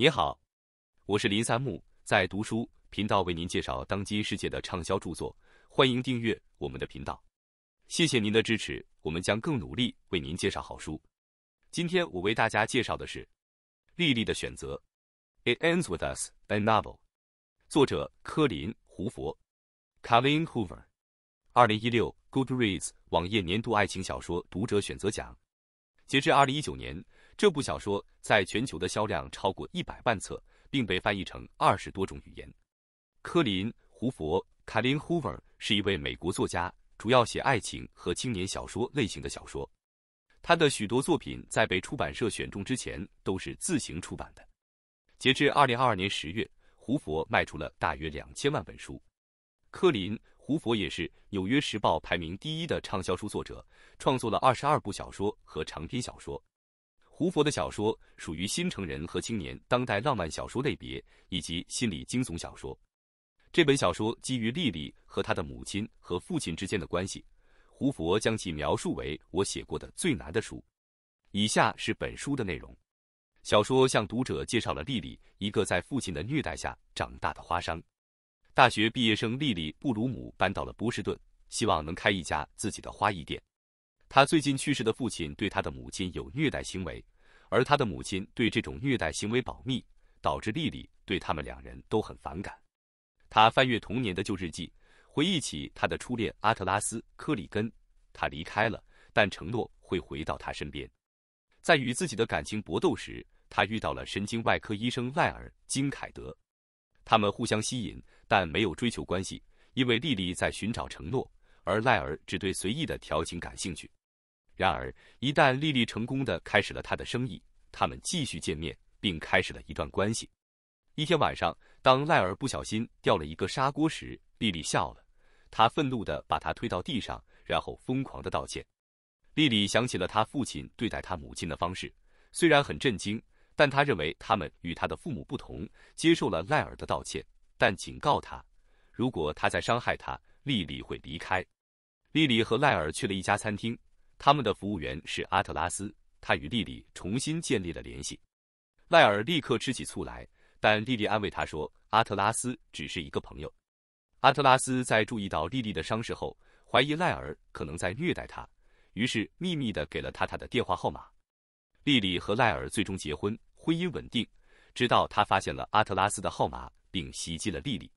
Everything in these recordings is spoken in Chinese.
你好，我是林三木，在读书频道为您介绍当今世界的畅销著作，欢迎订阅我们的频道。谢谢您的支持，我们将更努力为您介绍好书。今天我为大家介绍的是《莉莉的选择》，A i With t Ends Us, Novel，作者科林·胡佛，Colin Hoover，二零一六 Goodreads 网页年度爱情小说读者选择奖。截至二零一九年。这部小说在全球的销量超过一百万册，并被翻译成二十多种语言。科林·胡佛卡林霍尔 Hoover） 是一位美国作家，主要写爱情和青年小说类型的小说。他的许多作品在被出版社选中之前都是自行出版的。截至二零二二年十月，胡佛卖出了大约两千万本书。科林·胡佛也是《纽约时报》排名第一的畅销书作者，创作了二十二部小说和长篇小说。胡佛的小说属于新成人和青年当代浪漫小说类别，以及心理惊悚小说。这本小说基于莉莉和她的母亲和父亲之间的关系。胡佛将其描述为“我写过的最难的书”。以下是本书的内容：小说向读者介绍了莉莉，一个在父亲的虐待下长大的花商。大学毕业生莉莉布鲁姆搬到了波士顿，希望能开一家自己的花艺店。他最近去世的父亲对他的母亲有虐待行为，而他的母亲对这种虐待行为保密，导致丽丽对他们两人都很反感。他翻阅童年的旧日记，回忆起他的初恋阿特拉斯·科里根。他离开了，但承诺会回到他身边。在与自己的感情搏斗时，他遇到了神经外科医生赖尔·金凯德。他们互相吸引，但没有追求关系，因为丽丽在寻找承诺，而赖尔只对随意的调情感兴趣。然而，一旦莉莉成功的开始了她的生意，他们继续见面，并开始了一段关系。一天晚上，当赖尔不小心掉了一个砂锅时，莉莉笑了。他愤怒的把他推到地上，然后疯狂的道歉。莉莉想起了他父亲对待他母亲的方式，虽然很震惊，但他认为他们与他的父母不同，接受了赖尔的道歉，但警告他，如果他再伤害他，莉莉会离开。莉莉和赖尔去了一家餐厅。他们的服务员是阿特拉斯，他与丽丽重新建立了联系。赖尔立刻吃起醋来，但丽丽安慰他说，阿特拉斯只是一个朋友。阿特拉斯在注意到丽丽的伤势后，怀疑赖尔可能在虐待她，于是秘密的给了他他的电话号码。丽丽和赖尔最终结婚，婚姻稳定，直到他发现了阿特拉斯的号码并袭击了丽丽。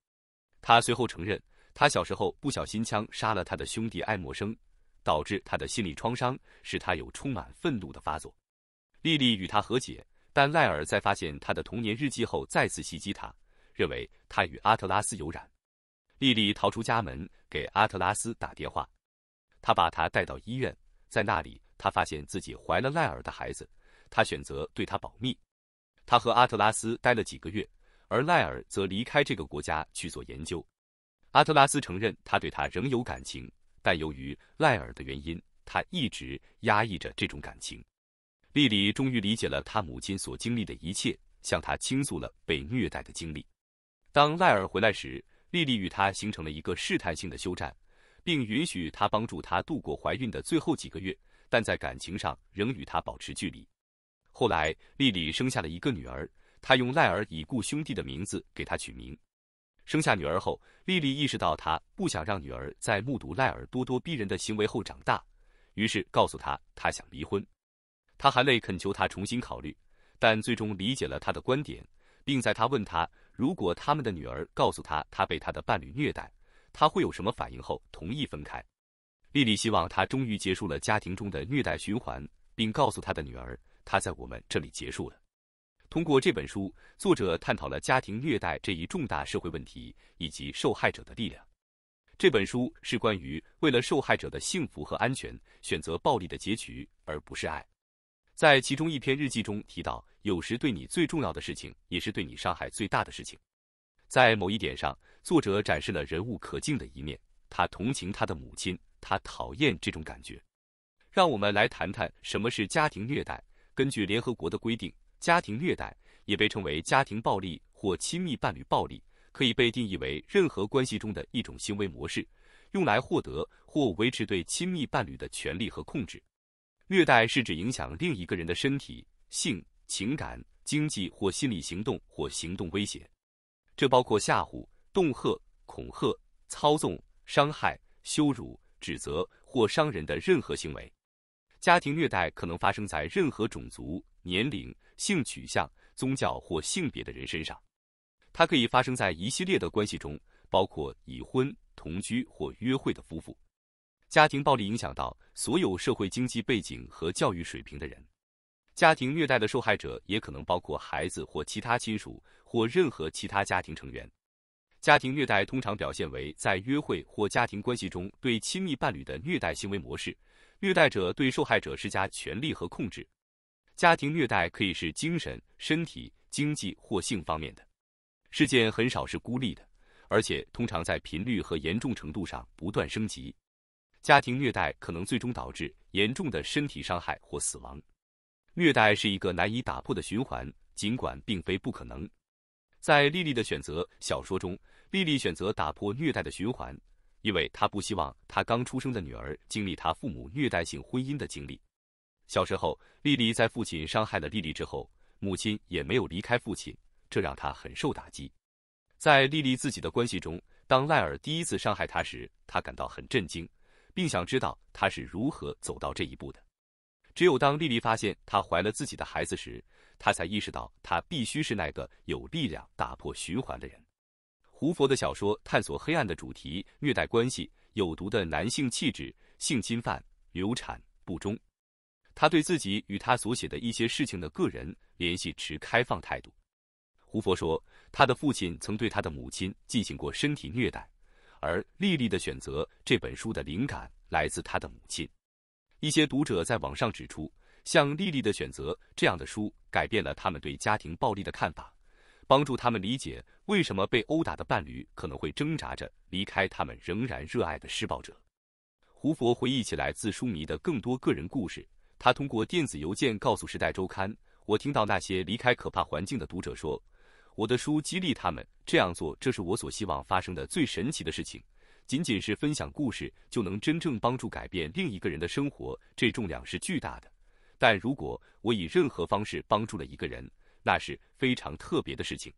他随后承认，他小时候不小心枪杀了他的兄弟艾默生。导致他的心理创伤，使他有充满愤怒的发作。莉莉与他和解，但赖尔在发现他的童年日记后再次袭击他，认为他与阿特拉斯有染。莉莉逃出家门，给阿特拉斯打电话，他把他带到医院，在那里她发现自己怀了赖尔的孩子，她选择对他保密。她和阿特拉斯待了几个月，而赖尔则离开这个国家去做研究。阿特拉斯承认他对他仍有感情。但由于赖尔的原因，他一直压抑着这种感情。莉莉终于理解了她母亲所经历的一切，向她倾诉了被虐待的经历。当赖尔回来时，莉莉与他形成了一个试探性的休战，并允许他帮助她度过怀孕的最后几个月，但在感情上仍与他保持距离。后来，莉莉生下了一个女儿，她用赖尔已故兄弟的名字给她取名。生下女儿后，丽丽意识到她不想让女儿在目睹赖尔咄咄逼人的行为后长大，于是告诉她她想离婚。她含泪恳求他重新考虑，但最终理解了他的观点，并在他问他如果他们的女儿告诉他她被他的伴侣虐待，他会有什么反应后，同意分开。丽丽希望他终于结束了家庭中的虐待循环，并告诉他的女儿他在我们这里结束了。通过这本书，作者探讨了家庭虐待这一重大社会问题以及受害者的力量。这本书是关于为了受害者的幸福和安全选择暴力的结局，而不是爱。在其中一篇日记中提到，有时对你最重要的事情，也是对你伤害最大的事情。在某一点上，作者展示了人物可敬的一面。他同情他的母亲，他讨厌这种感觉。让我们来谈谈什么是家庭虐待。根据联合国的规定。家庭虐待也被称为家庭暴力或亲密伴侣暴力，可以被定义为任何关系中的一种行为模式，用来获得或维持对亲密伴侣的权利和控制。虐待是指影响另一个人的身体、性、情感、经济或心理行动或行动威胁，这包括吓唬、恫吓、恐吓、操纵、伤害、羞辱、指责或伤人的任何行为。家庭虐待可能发生在任何种族。年龄、性取向、宗教或性别的人身上，它可以发生在一系列的关系中，包括已婚、同居或约会的夫妇。家庭暴力影响到所有社会经济背景和教育水平的人。家庭虐待的受害者也可能包括孩子或其他亲属或任何其他家庭成员。家庭虐待通常表现为在约会或家庭关系中对亲密伴侣的虐待行为模式，虐待者对受害者施加权力和控制。家庭虐待可以是精神、身体、经济或性方面的事件，很少是孤立的，而且通常在频率和严重程度上不断升级。家庭虐待可能最终导致严重的身体伤害或死亡。虐待是一个难以打破的循环，尽管并非不可能。在丽丽的选择小说中，丽丽选择打破虐待的循环，因为她不希望她刚出生的女儿经历她父母虐待性婚姻的经历。小时候，丽丽在父亲伤害了丽丽之后，母亲也没有离开父亲，这让她很受打击。在丽丽自己的关系中，当赖尔第一次伤害她时，她感到很震惊，并想知道他是如何走到这一步的。只有当丽丽发现她怀了自己的孩子时，她才意识到她必须是那个有力量打破循环的人。胡佛的小说探索黑暗的主题：虐待关系、有毒的男性气质、性侵犯、流产、不忠。他对自己与他所写的一些事情的个人联系持开放态度。胡佛说，他的父亲曾对他的母亲进行过身体虐待，而《丽丽的选择》这本书的灵感来自他的母亲。一些读者在网上指出，像《丽丽的选择》这样的书改变了他们对家庭暴力的看法，帮助他们理解为什么被殴打的伴侣可能会挣扎着离开他们仍然热爱的施暴者。胡佛回忆起来自书迷的更多个人故事。他通过电子邮件告诉《时代周刊》：“我听到那些离开可怕环境的读者说，我的书激励他们这样做。这是我所希望发生的最神奇的事情。仅仅是分享故事就能真正帮助改变另一个人的生活，这重量是巨大的。但如果我以任何方式帮助了一个人，那是非常特别的事情。”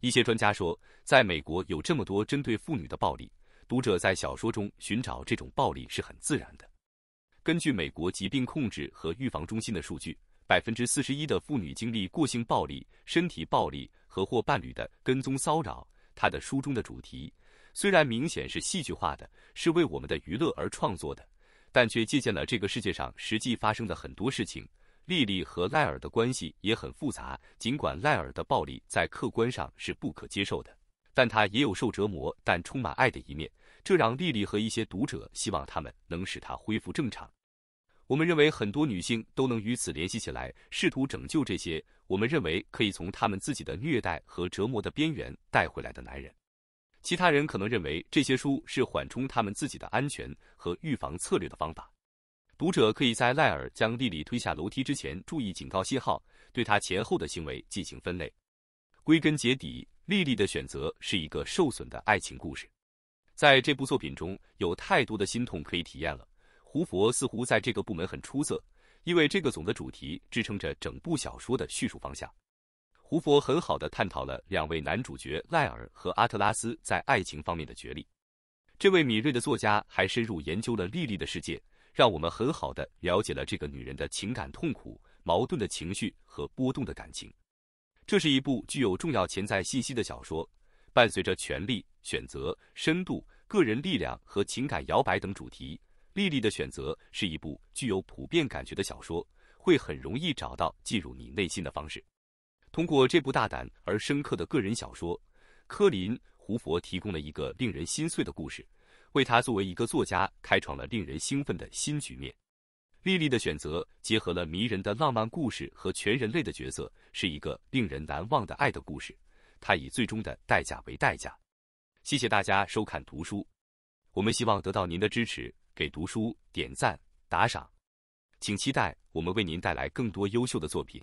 一些专家说，在美国有这么多针对妇女的暴力，读者在小说中寻找这种暴力是很自然的。根据美国疾病控制和预防中心的数据，百分之四十一的妇女经历过性暴力、身体暴力和或伴侣的跟踪骚扰。她的书中的主题虽然明显是戏剧化的，是为我们的娱乐而创作的，但却借鉴了这个世界上实际发生的很多事情。莉莉和赖尔的关系也很复杂，尽管赖尔的暴力在客观上是不可接受的，但他也有受折磨但充满爱的一面。这让丽丽和一些读者希望他们能使她恢复正常。我们认为很多女性都能与此联系起来，试图拯救这些我们认为可以从他们自己的虐待和折磨的边缘带回来的男人。其他人可能认为这些书是缓冲他们自己的安全和预防策略的方法。读者可以在赖尔将丽丽推下楼梯之前注意警告信号，对她前后的行为进行分类。归根结底，丽丽的选择是一个受损的爱情故事。在这部作品中有太多的心痛可以体验了。胡佛似乎在这个部门很出色，因为这个总的主题支撑着整部小说的叙述方向。胡佛很好的探讨了两位男主角赖尔和阿特拉斯在爱情方面的角力。这位敏锐的作家还深入研究了丽丽的世界，让我们很好的了解了这个女人的情感痛苦、矛盾的情绪和波动的感情。这是一部具有重要潜在信息的小说，伴随着权力。选择深度、个人力量和情感摇摆等主题。莉莉的选择是一部具有普遍感觉的小说，会很容易找到进入你内心的方式。通过这部大胆而深刻的个人小说，科林·胡佛提供了一个令人心碎的故事，为他作为一个作家开创了令人兴奋的新局面。莉莉的选择结合了迷人的浪漫故事和全人类的角色，是一个令人难忘的爱的故事。它以最终的代价为代价。谢谢大家收看读书，我们希望得到您的支持，给读书点赞打赏，请期待我们为您带来更多优秀的作品。